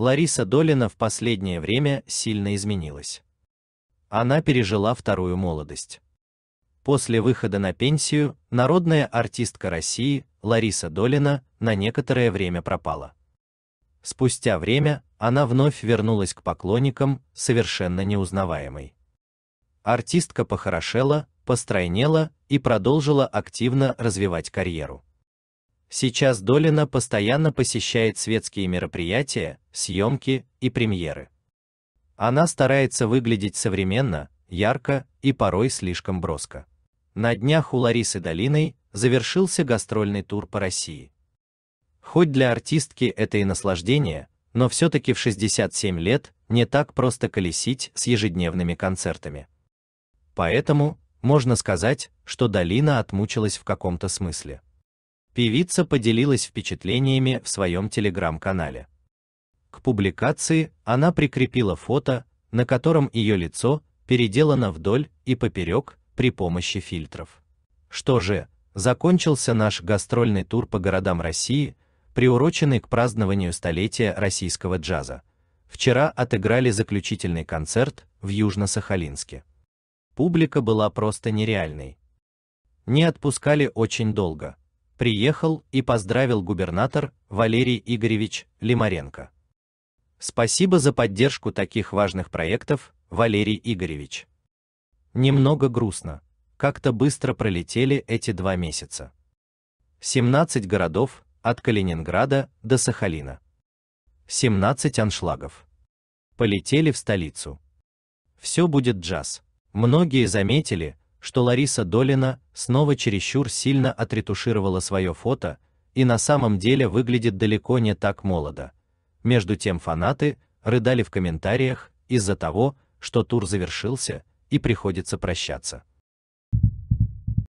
Лариса Долина в последнее время сильно изменилась. Она пережила вторую молодость. После выхода на пенсию народная артистка России Лариса Долина на некоторое время пропала. Спустя время она вновь вернулась к поклонникам, совершенно неузнаваемой. Артистка похорошела, постройнела и продолжила активно развивать карьеру. Сейчас Долина постоянно посещает светские мероприятия, съемки и премьеры. Она старается выглядеть современно, ярко и порой слишком броско. На днях у Ларисы Долиной завершился гастрольный тур по России. Хоть для артистки это и наслаждение, но все-таки в 67 лет не так просто колесить с ежедневными концертами. Поэтому можно сказать, что Долина отмучилась в каком-то смысле. Певица поделилась впечатлениями в своем телеграм-канале. К публикации она прикрепила фото, на котором ее лицо переделано вдоль и поперек при помощи фильтров. Что же, закончился наш гастрольный тур по городам России, приуроченный к празднованию столетия российского джаза. Вчера отыграли заключительный концерт в Южно-Сахалинске. Публика была просто нереальной. Не отпускали очень долго приехал и поздравил губернатор Валерий Игоревич Лимаренко. Спасибо за поддержку таких важных проектов, Валерий Игоревич. Немного грустно, как-то быстро пролетели эти два месяца. 17 городов, от Калининграда до Сахалина. 17 аншлагов. Полетели в столицу. Все будет джаз. Многие заметили, что Лариса Долина снова чересчур сильно отретушировала свое фото и на самом деле выглядит далеко не так молодо. Между тем фанаты рыдали в комментариях из-за того, что тур завершился и приходится прощаться.